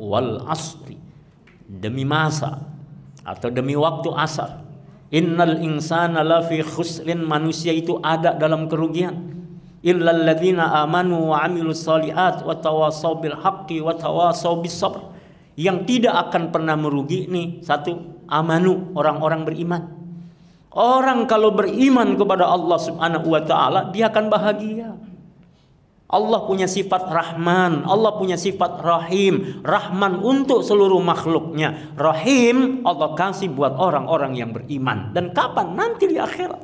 wal asri demi masa atau demi waktu asar innal insana lafi khusrin manusia itu ada dalam kerugian illa ladzina amanu wa amilu solihat wa tawasaw bil haqqi wa tawasaw bis sabr yang tidak akan pernah merugi nih satu amanu orang-orang beriman orang kalau beriman kepada Allah Subhanahu wa taala dia akan bahagia Allah punya sifat Rahman, Allah punya sifat Rahim. Rahman untuk seluruh makhluknya. Rahim Allah kasih buat orang-orang yang beriman. Dan kapan? Nanti di akhirat.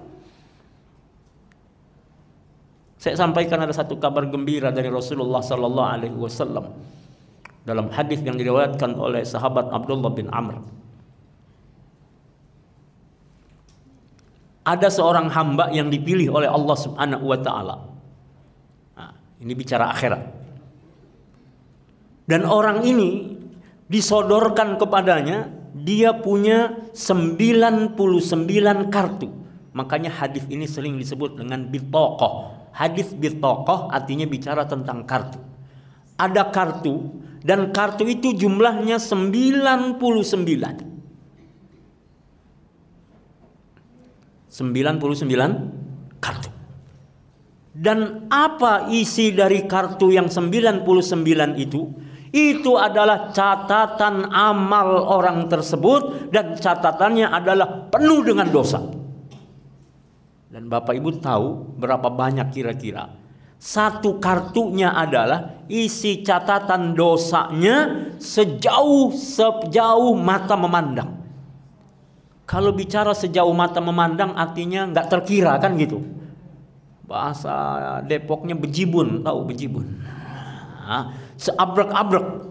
Saya sampaikan ada satu kabar gembira dari Rasulullah Sallallahu Alaihi Wasallam dalam hadis yang diriwayatkan oleh sahabat Abdullah bin Amr. Ada seorang hamba yang dipilih oleh Allah Subhanahu wa taala ini bicara akhirat. Dan orang ini disodorkan kepadanya dia punya 99 kartu. Makanya hadis ini sering disebut dengan bitokoh. Hadis bitokoh artinya bicara tentang kartu. Ada kartu dan kartu itu jumlahnya 99. 99 dan apa isi dari kartu yang 99 itu? Itu adalah catatan amal orang tersebut dan catatannya adalah penuh dengan dosa. Dan Bapak Ibu tahu berapa banyak kira-kira satu kartunya adalah isi catatan dosanya sejauh sejauh mata memandang. Kalau bicara sejauh mata memandang artinya nggak terkira kan gitu bahasa Depoknya bejibun tahu bejibun nah, seabrek-abrek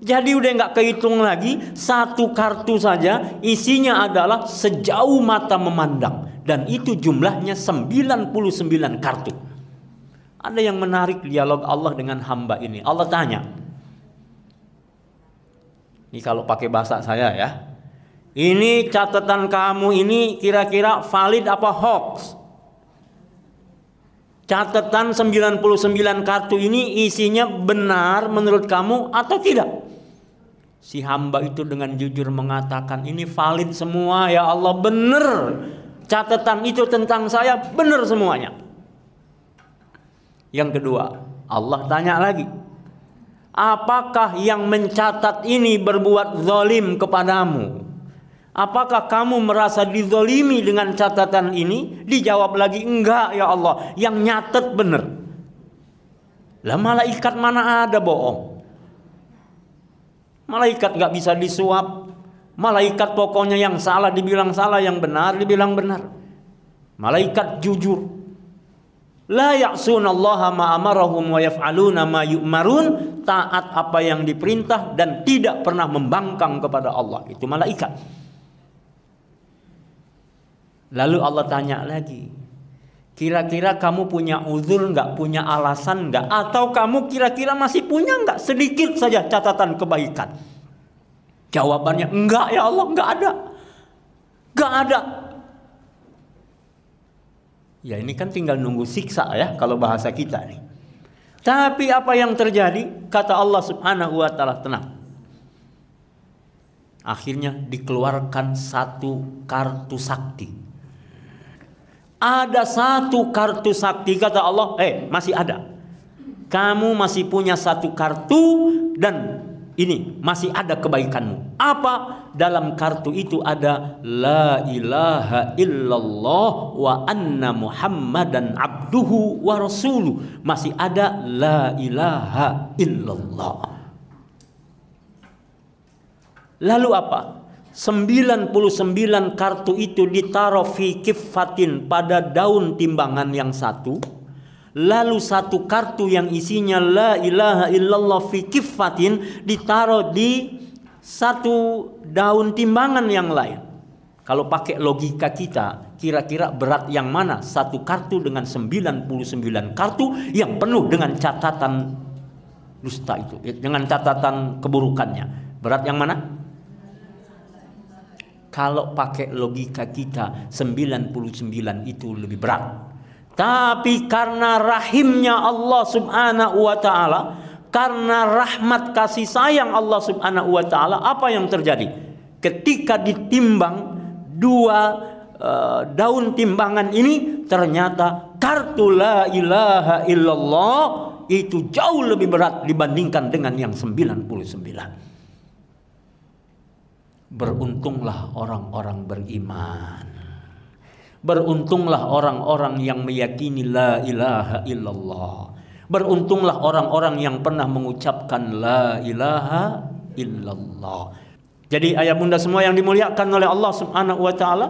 jadi udah nggak kehitung lagi satu kartu saja isinya adalah sejauh mata memandang dan itu jumlahnya 99 kartu. Ada yang menarik dialog Allah dengan hamba ini. Allah tanya. Ini kalau pakai bahasa saya ya. Ini catatan kamu ini kira-kira valid apa hoax? catatan 99 kartu ini isinya benar menurut kamu atau tidak? Si hamba itu dengan jujur mengatakan ini valid semua ya Allah benar. Catatan itu tentang saya benar semuanya. Yang kedua, Allah tanya lagi. Apakah yang mencatat ini berbuat zalim kepadamu? Apakah kamu merasa dizolimi dengan catatan ini? Dijawab lagi, enggak ya Allah. Yang nyatet benar. Lah malaikat mana ada bohong? Malaikat nggak bisa disuap. Malaikat pokoknya yang salah dibilang salah, yang benar dibilang benar. Malaikat jujur. La ya'sunallaha ma'amarahum wa yaf'aluna ma yu'marun. Taat apa yang diperintah dan tidak pernah membangkang kepada Allah. Itu malaikat. Lalu Allah tanya lagi, kira-kira kamu punya uzur nggak, punya alasan nggak, atau kamu kira-kira masih punya nggak sedikit saja catatan kebaikan? Jawabannya enggak ya Allah, enggak ada. Enggak ada. Ya ini kan tinggal nunggu siksa ya kalau bahasa kita nih. Tapi apa yang terjadi? Kata Allah Subhanahu wa taala, tenang. Akhirnya dikeluarkan satu kartu sakti ada satu kartu sakti kata Allah, eh masih ada. Kamu masih punya satu kartu dan ini masih ada kebaikanmu. Apa dalam kartu itu ada la ilaha illallah wa anna muhammadan abduhu wa rasuluh. Masih ada la ilaha illallah. Lalu apa? 99 kartu itu ditaruh fi kifatin pada daun timbangan yang satu. Lalu satu kartu yang isinya la ilaha illallah fi kifatin ditaruh di satu daun timbangan yang lain. Kalau pakai logika kita, kira-kira berat yang mana? Satu kartu dengan 99 kartu yang penuh dengan catatan dusta itu, eh, dengan catatan keburukannya. Berat yang mana? Kalau pakai logika kita 99 itu lebih berat. Tapi karena rahimnya Allah Subhanahu wa taala, karena rahmat kasih sayang Allah Subhanahu wa taala, apa yang terjadi? Ketika ditimbang dua uh, daun timbangan ini ternyata kartu la ilaha illallah itu jauh lebih berat dibandingkan dengan yang 99 beruntunglah orang-orang beriman. Beruntunglah orang-orang yang meyakini la ilaha illallah. Beruntunglah orang-orang yang pernah mengucapkan la ilaha illallah. Jadi ayah bunda semua yang dimuliakan oleh Allah Subhanahu wa taala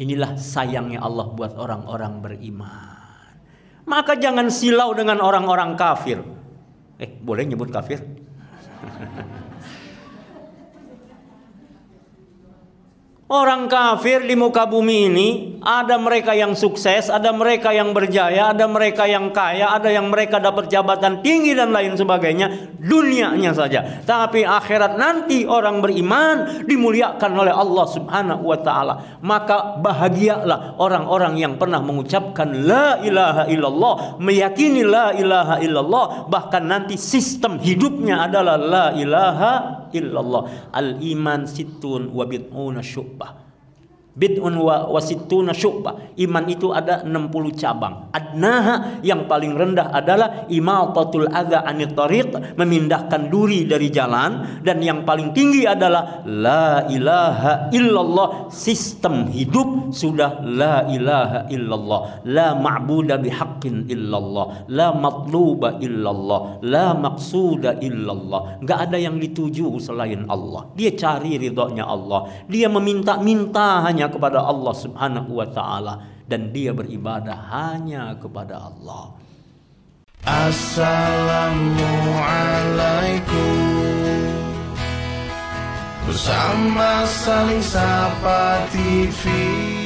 inilah sayangnya Allah buat orang-orang beriman. Maka jangan silau dengan orang-orang kafir. Eh, boleh nyebut kafir? Orang kafir di muka bumi ini ada mereka yang sukses, ada mereka yang berjaya, ada mereka yang kaya, ada yang mereka dapat jabatan tinggi dan lain sebagainya, dunianya saja. Tapi akhirat nanti orang beriman dimuliakan oleh Allah Subhanahu wa taala. Maka bahagialah orang-orang yang pernah mengucapkan la ilaha illallah, meyakini la ilaha illallah, bahkan nanti sistem hidupnya adalah la ilaha إلا الله الإيمان ستون وبضعون شعبة bid'un wa wasittuna syu'bah. Iman itu ada 60 cabang. Adnaha yang paling rendah adalah imatatul adza anit tariq, memindahkan duri dari jalan dan yang paling tinggi adalah la ilaha illallah sistem hidup sudah la ilaha illallah, la ma'budu bihaqqin illallah, la matluba illallah, la maqsuda illallah. Enggak ada yang dituju selain Allah. Dia cari ridhonya Allah. Dia meminta-minta hanya kepada Allah Subhanahu wa taala dan dia beribadah hanya kepada Allah. Assalamualaikum Bersama saling sapa TV